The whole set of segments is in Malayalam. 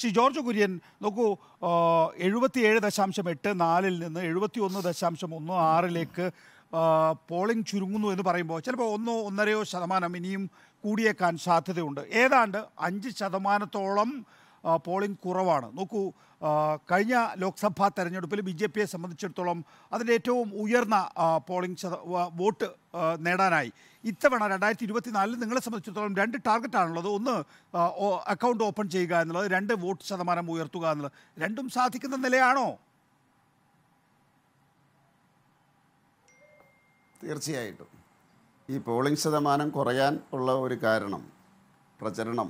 ശ്രീ ജോർജ് കുര്യൻ നോക്കൂ എഴുപത്തിയേഴ് ദശാംശം എട്ട് നാലിൽ നിന്ന് എഴുപത്തി ഒന്ന് ദശാംശം ഒന്ന് ആറിലേക്ക് പോളിംഗ് ചുരുങ്ങുന്നു എന്ന് പറയുമ്പോൾ ചിലപ്പോൾ ഒന്നോ ഒന്നരയോ ശതമാനം ഇനിയും കൂടിയേക്കാൻ സാധ്യതയുണ്ട് ഏതാണ്ട് അഞ്ച് ശതമാനത്തോളം പോളിംഗ് കുറവാണ് നോക്കൂ കഴിഞ്ഞ ലോക്സഭാ തെരഞ്ഞെടുപ്പിൽ ബി ജെ പിയെ സംബന്ധിച്ചിടത്തോളം അതിൻ്റെ ഏറ്റവും ഉയർന്ന പോളിംഗ് ശത വോട്ട് നേടാനായി ഇത്തവണ രണ്ടായിരത്തി നാലിൽ നിങ്ങളെ സംബന്ധിച്ചിടത്തോളം രണ്ട് ടാർഗറ്റാണുള്ളത് ഒന്ന് അക്കൗണ്ട് ഓപ്പൺ ചെയ്യുക എന്നുള്ളത് രണ്ട് വോട്ട് ശതമാനം ഉയർത്തുക എന്നുള്ളത് രണ്ടും സാധിക്കുന്ന നിലയാണോ തീർച്ചയായിട്ടും ഈ പോളിംഗ് ശതമാനം കുറയാൻ ഉള്ള ഒരു കാരണം പ്രചരണം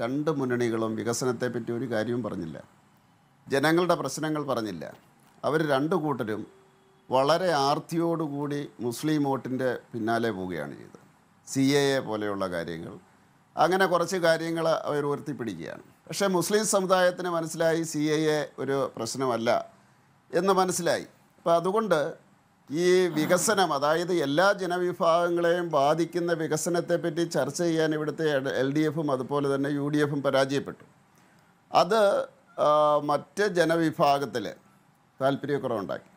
രണ്ട് മുന്നണികളും വികസനത്തെപ്പറ്റി ഒരു കാര്യവും പറഞ്ഞില്ല ജനങ്ങളുടെ പ്രശ്നങ്ങൾ പറഞ്ഞില്ല അവർ രണ്ടു കൂട്ടരും വളരെ ആർത്തിയോടുകൂടി മുസ്ലിം വോട്ടിൻ്റെ പിന്നാലെ പോവുകയാണ് ചെയ്തത് സി എ എ പോലെയുള്ള കാര്യങ്ങൾ അങ്ങനെ കുറച്ച് കാര്യങ്ങൾ അവർ ഉയർത്തിപ്പിടിക്കുകയാണ് പക്ഷേ മുസ്ലിം സമുദായത്തിന് മനസ്സിലായി സി എ എ ഒരു പ്രശ്നമല്ല എന്ന് മനസ്സിലായി അപ്പോൾ അതുകൊണ്ട് ഈ വികസനം അതായത് എല്ലാ ജനവിഭാഗങ്ങളെയും ബാധിക്കുന്ന വികസനത്തെ പറ്റി ചർച്ച ചെയ്യാൻ ഇവിടുത്തെ എൽ ഡി എഫും അതുപോലെ തന്നെ യു ഡി എഫും പരാജയപ്പെട്ടു അത് മറ്റ് ജനവിഭാഗത്തിൽ താല്പര്യക്കുറവുണ്ടാക്കി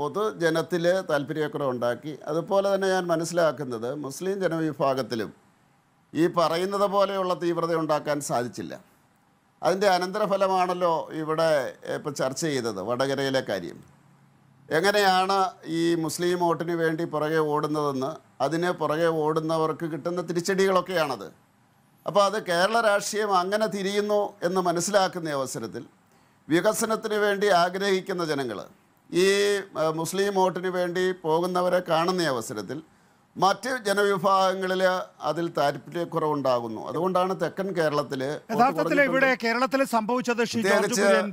പൊതുജനത്തിൽ താല്പര്യക്കുറവുണ്ടാക്കി അതുപോലെ തന്നെ ഞാൻ മനസ്സിലാക്കുന്നത് മുസ്ലിം ജനവിഭാഗത്തിലും ഈ പറയുന്നത് പോലെയുള്ള തീവ്രത ഉണ്ടാക്കാൻ സാധിച്ചില്ല അതിൻ്റെ അനന്തരഫലമാണല്ലോ ഇവിടെ ഇപ്പോൾ ചർച്ച ചെയ്തത് വടകരയിലെ കാര്യം എങ്ങനെയാണ് ഈ മുസ്ലിം വോട്ടിന് വേണ്ടി പുറകെ ഓടുന്നതെന്ന് അതിന് പുറകെ ഓടുന്നവർക്ക് കിട്ടുന്ന തിരിച്ചടികളൊക്കെയാണത് അപ്പോൾ അത് കേരള രാഷ്ട്രീയം അങ്ങനെ തിരിയുന്നു എന്ന് മനസ്സിലാക്കുന്ന അവസരത്തിൽ വികസനത്തിന് വേണ്ടി ആഗ്രഹിക്കുന്ന ജനങ്ങൾ ഈ മുസ്ലിം വോട്ടിന് വേണ്ടി പോകുന്നവരെ കാണുന്ന അവസരത്തിൽ മറ്റ് ജനവിഭാഗങ്ങളിൽ അതിൽ താല്പര്യക്കുറവുണ്ടാകുന്നു അതുകൊണ്ടാണ് തെക്കൻ കേരളത്തിൽ യഥാർത്ഥത്തിൽ ഇവിടെ കേരളത്തിൽ സംഭവിച്ചത്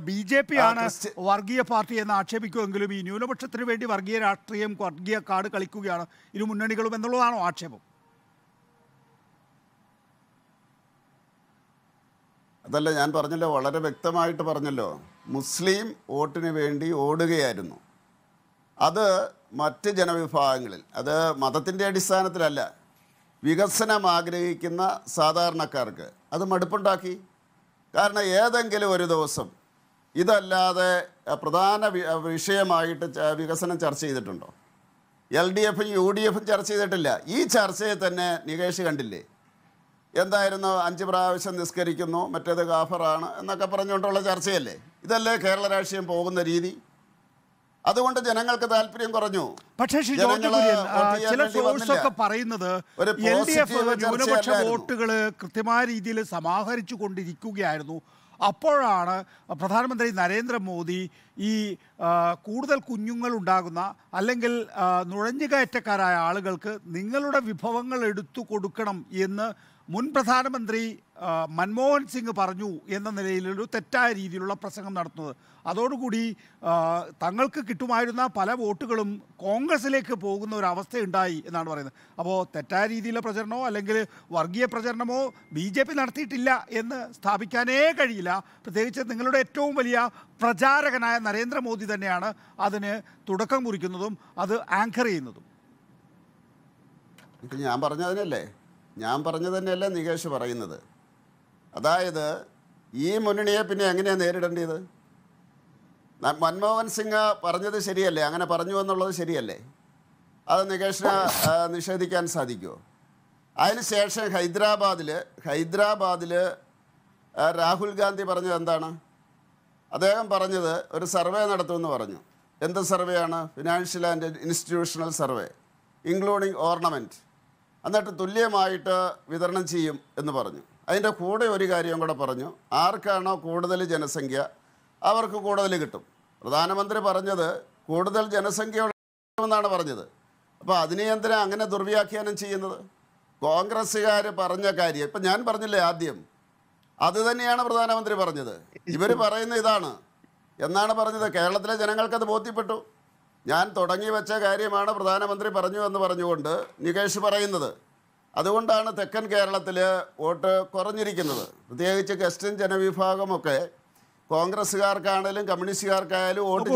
ബി ജെ പി ആണ് വർഗീയ പാർട്ടി എന്ന് ആക്ഷേപിക്കുമെങ്കിലും ഈ ന്യൂനപക്ഷത്തിന് വേണ്ടി വർഗീയ രാഷ്ട്രീയം വർഗീയ കാർഡ് കളിക്കുകയാണ് ഇരു മുന്നണികളും എന്നുള്ളതാണോ ആക്ഷേപം അതല്ല ഞാൻ പറഞ്ഞല്ലോ വളരെ വ്യക്തമായിട്ട് പറഞ്ഞല്ലോ മുസ്ലിം വോട്ടിന് വേണ്ടി ഓടുകയായിരുന്നു അത് മറ്റ് ജനവിഭാഗങ്ങളിൽ അത് മതത്തിൻ്റെ അടിസ്ഥാനത്തിലല്ല വികസനം ആഗ്രഹിക്കുന്ന സാധാരണക്കാർക്ക് അത് മടുപ്പുണ്ടാക്കി കാരണം ഏതെങ്കിലും ഒരു ദിവസം ഇതല്ലാതെ പ്രധാന വിഷയമായിട്ട് വികസനം ചർച്ച ചെയ്തിട്ടുണ്ടോ എൽ ഡി എഫും യു ഡി എഫും ചർച്ച ചെയ്തിട്ടില്ല ഈ ചർച്ചയെ തന്നെ നികേഷ് കണ്ടില്ലേ എന്തായിരുന്നു അഞ്ച് പ്രാവശ്യം നിസ്കരിക്കുന്നു മറ്റേത് കാഫറാണ് എന്നൊക്കെ പറഞ്ഞുകൊണ്ടുള്ള ചർച്ചയല്ലേ ഇതല്ലേ കേരള രാഷ്ട്രീയം പോകുന്ന രീതി അതുകൊണ്ട് ജനങ്ങൾക്ക് താല്പര്യം കുറഞ്ഞു പക്ഷേ ന്യൂനപക്ഷ കൃത്യമായ രീതിയിൽ സമാഹരിച്ചു കൊണ്ടിരിക്കുകയായിരുന്നു അപ്പോഴാണ് പ്രധാനമന്ത്രി നരേന്ദ്രമോദി ഈ കൂടുതൽ കുഞ്ഞുങ്ങൾ ഉണ്ടാകുന്ന അല്ലെങ്കിൽ നുഴഞ്ഞുകയറ്റക്കാരായ ആളുകൾക്ക് നിങ്ങളുടെ വിഭവങ്ങൾ എടുത്തു കൊടുക്കണം എന്ന് മുൻ പ്രധാനമന്ത്രി മൻമോഹൻ സിംഗ് പറഞ്ഞു എന്ന നിലയിലൊരു തെറ്റായ രീതിയിലുള്ള പ്രസംഗം നടത്തുന്നത് അതോടുകൂടി തങ്ങൾക്ക് കിട്ടുമായിരുന്ന പല വോട്ടുകളും കോൺഗ്രസിലേക്ക് പോകുന്ന ഒരു അവസ്ഥയുണ്ടായി എന്നാണ് പറയുന്നത് അപ്പോൾ തെറ്റായ രീതിയിലുള്ള പ്രചരണമോ അല്ലെങ്കിൽ വർഗീയ പ്രചരണമോ ബി ജെ പി നടത്തിയിട്ടില്ല എന്ന് സ്ഥാപിക്കാനേ കഴിയില്ല പ്രത്യേകിച്ച് നിങ്ങളുടെ ഏറ്റവും വലിയ പ്രചാരകനായ നരേന്ദ്രമോദി തന്നെയാണ് അതിന് തുടക്കം കുറിക്കുന്നതും അത് ആങ്കർ ചെയ്യുന്നതും ഞാൻ പറഞ്ഞതിനല്ലേ ഞാൻ പറഞ്ഞത് നികേഷ് പറയുന്നത് അതായത് ഈ മുന്നണിയെ പിന്നെ എങ്ങനെയാണ് നേരിടേണ്ടത് മൻമോഹൻ സിംഗ് പറഞ്ഞത് ശരിയല്ലേ അങ്ങനെ പറഞ്ഞു എന്നുള്ളത് ശരിയല്ലേ അത് നികേഷിന് നിഷേധിക്കാൻ സാധിക്കുമോ അതിനുശേഷം ഹൈദരാബാദിൽ ഹൈദരാബാദിൽ രാഹുൽ ഗാന്ധി പറഞ്ഞത് എന്താണ് അദ്ദേഹം പറഞ്ഞത് ഒരു സർവേ നടത്തുമെന്ന് പറഞ്ഞു എന്ത് സർവേയാണ് financial and institutional survey including ornament എന്നിട്ട് തുല്യമായിട്ട് വിതരണം ചെയ്യും എന്ന് പറഞ്ഞു അതിൻ്റെ കൂടെ ഒരു കാര്യം കൂടെ പറഞ്ഞു ആർക്കാണോ കൂടുതൽ ജനസംഖ്യ അവർക്ക് കൂടുതൽ കിട്ടും പ്രധാനമന്ത്രി പറഞ്ഞത് കൂടുതൽ ജനസംഖ്യയുള്ളതെന്നാണ് പറഞ്ഞത് അപ്പോൾ അതിനെ എന്തിനാണ് അങ്ങനെ ദുർവ്യാഖ്യാനം ചെയ്യുന്നത് കോൺഗ്രസ്സുകാർ പറഞ്ഞ കാര്യം ഇപ്പം ഞാൻ പറഞ്ഞില്ലേ ആദ്യം അത് തന്നെയാണ് പ്രധാനമന്ത്രി പറഞ്ഞത് ഇവർ പറയുന്ന ഇതാണ് എന്നാണ് പറഞ്ഞത് കേരളത്തിലെ അത് ബോധ്യപ്പെട്ടു ഞാൻ തുടങ്ങി വെച്ച കാര്യമാണ് പ്രധാനമന്ത്രി പറഞ്ഞു എന്ന് പറഞ്ഞുകൊണ്ട് നികേഷ് പറയുന്നത് അതുകൊണ്ടാണ് തെക്കൻ കേരളത്തിൽ വോട്ട് കുറഞ്ഞിരിക്കുന്നത് പ്രത്യേകിച്ച് ക്രിസ്ത്യൻ ജനവിഭാഗമൊക്കെ കോൺഗ്രസ്സുകാർക്കാണേലും കമ്മ്യൂണിസ്റ്റുകാർക്കായാലും വോട്ട്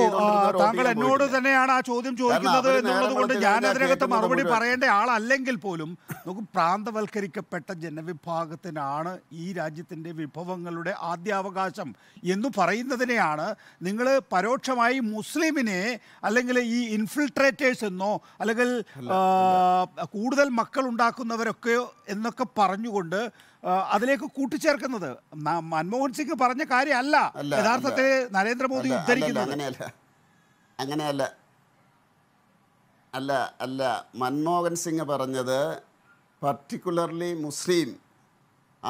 താങ്കൾ എന്നോട് തന്നെയാണ് ആ ചോദ്യം ചോദിക്കുന്നത് എന്നുള്ളത് കൊണ്ട് ഞാൻ അതിനകത്ത് മറുപടി പറയേണ്ട ആളല്ലെങ്കിൽ പോലും നമുക്ക് പ്രാന്തവൽക്കരിക്കപ്പെട്ട ജനവിഭാഗത്തിനാണ് ഈ രാജ്യത്തിൻ്റെ വിഭവങ്ങളുടെ ആദ്യാവകാശം എന്ന് പറയുന്നതിനെയാണ് നിങ്ങൾ പരോക്ഷമായി മുസ്ലിമിനെ അല്ലെങ്കിൽ ഈ ഇൻഫിൽട്രേറ്റേഴ്സ് എന്നോ അല്ലെങ്കിൽ കൂടുതൽ മക്കൾ ഉണ്ടാക്കുന്നവരൊക്കെയോ എന്നൊക്കെ പറഞ്ഞുകൊണ്ട് അതിലേക്ക് കൂട്ടിച്ചേർക്കുന്നത് മൻമോഹൻ സിംഗ് പറഞ്ഞ കാര്യമല്ല യഥാർത്ഥത്തിൽ നരേന്ദ്രമോദി ഉദ്ധരിക്കുന്നത് അങ്ങനെയല്ല അങ്ങനെയല്ല അല്ല അല്ല മൻമോഹൻ സിംഗ് പറഞ്ഞത് പർട്ടിക്കുലർലി മുസ്ലിം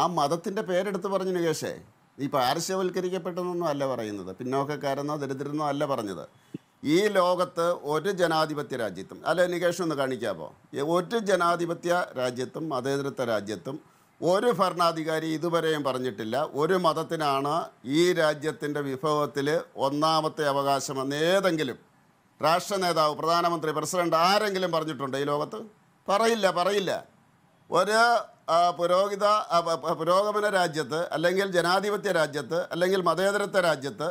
ആ മതത്തിൻ്റെ പേരെടുത്ത് പറഞ്ഞു നികേഷേ ഈ പാർശ്വവൽക്കരിക്കപ്പെട്ടതെന്നൊന്നും അല്ല പറയുന്നത് പിന്നോക്കക്കാരെന്നോ ദരിദ്രനോ അല്ല പറഞ്ഞത് ഈ ലോകത്ത് ഒരു ജനാധിപത്യ രാജ്യത്തും അല്ല നികേഷൊന്ന് ഒന്ന് കാണിക്കാമോ ഒരു ജനാധിപത്യ രാജ്യത്തും മതേതരത്വ രാജ്യത്തും ഒരു ഭരണാധികാരി ഇതുവരെയും പറഞ്ഞിട്ടില്ല ഒരു മതത്തിനാണ് ഈ രാജ്യത്തിൻ്റെ വിഭവത്തിൽ ഒന്നാമത്തെ അവകാശമെന്ന് ഏതെങ്കിലും രാഷ്ട്ര നേതാവ് പ്രധാനമന്ത്രി പ്രസിഡന്റ് ആരെങ്കിലും പറഞ്ഞിട്ടുണ്ട് ഈ ലോകത്ത് പറയില്ല പറയില്ല ഒരു പുരോഹിത പുരോഗമന രാജ്യത്ത് അല്ലെങ്കിൽ ജനാധിപത്യ രാജ്യത്ത് അല്ലെങ്കിൽ മതേതരത്വ രാജ്യത്ത്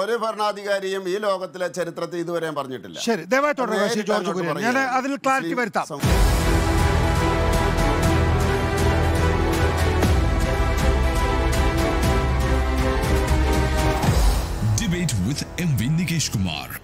ഒരു ഭരണാധികാരിയും ഈ ലോകത്തിലെ ചരിത്രത്തിൽ ഇതുവരെയും പറഞ്ഞിട്ടില്ല ശരി ദയവായി ജോർജ് ഞാൻ അതിൽ ക്ലാരിറ്റി വരുത്താം with MV Nikesh Kumar.